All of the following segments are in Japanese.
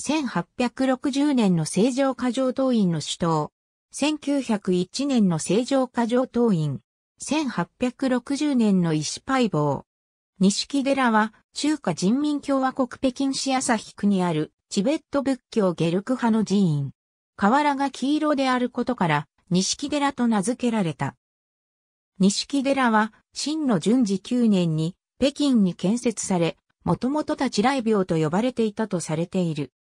1860年の正常過剰党員の首都。1901年の正常過剰党員。1860年の石パイ坊。錦寺は中華人民共和国北京市朝日区にあるチベット仏教ゲルク派の寺院。瓦が黄色であることから錦寺と名付けられた。錦寺は、真の順次9年に北京に建設され、もともと立ち来病と呼ばれていたとされている。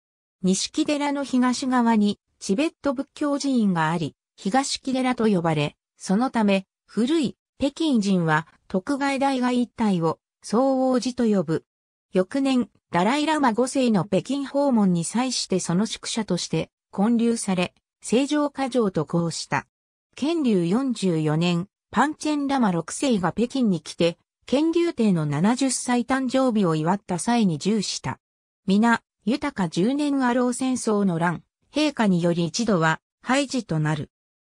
西木寺の東側にチベット仏教寺院があり、東木寺と呼ばれ、そのため、古い北京人は徳外大外一帯を総王寺と呼ぶ。翌年、ダライラマ5世の北京訪問に際してその宿舎として建立され、正常化城とこうした。建立44年、パンチェンラマ6世が北京に来て、建立帝の70歳誕生日を祝った際に従した。皆、豊か十年アロー戦争の乱、陛下により一度は廃寺となる。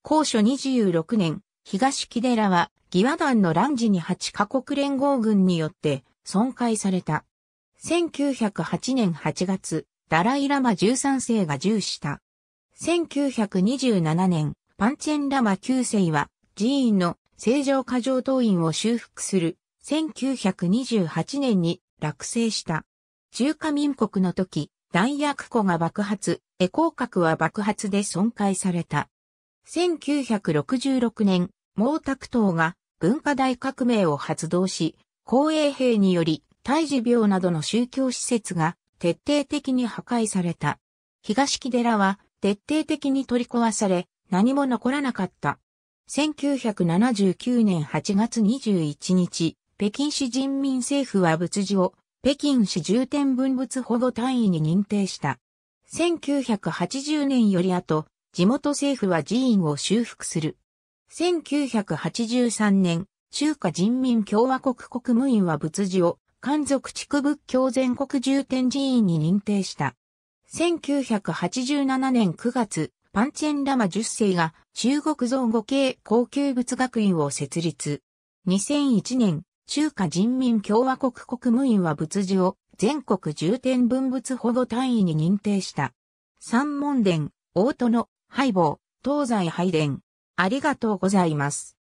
高所26年、東木寺は、義和団の乱時に8カ国連合軍によって損壊された。1908年8月、ダライラマ13世が従した。1927年、パンチェンラマ9世は、寺院の正常過剰党員を修復する1928年に落成した。中華民国の時、弾薬庫が爆発、エコー核は爆発で損壊された。1966年、毛沢東が文化大革命を発動し、公衛兵により、胎児病などの宗教施設が徹底的に破壊された。東木寺は徹底的に取り壊され、何も残らなかった。1979年8月21日、北京市人民政府は仏事を北京市重点文物保護単位に認定した。1980年より後、地元政府は寺院を修復する。1983年、中華人民共和国国務院は仏寺を漢族地区仏教全国重点寺院に認定した。1987年9月、パンチェンラマ10世が中国造語系高級仏学院を設立。2001年、中華人民共和国国務院は仏事を全国重点文物保護単位に認定した。三門殿、大殿、廃坊、東西拝殿。ありがとうございます。